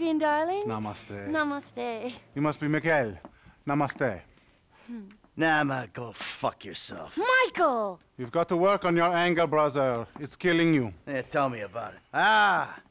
darling. Namaste. Namaste. You must be Mikhail. Namaste. Hmm. Nama, go fuck yourself. Michael! You've got to work on your anger, brother. It's killing you. Yeah, tell me about it. Ah!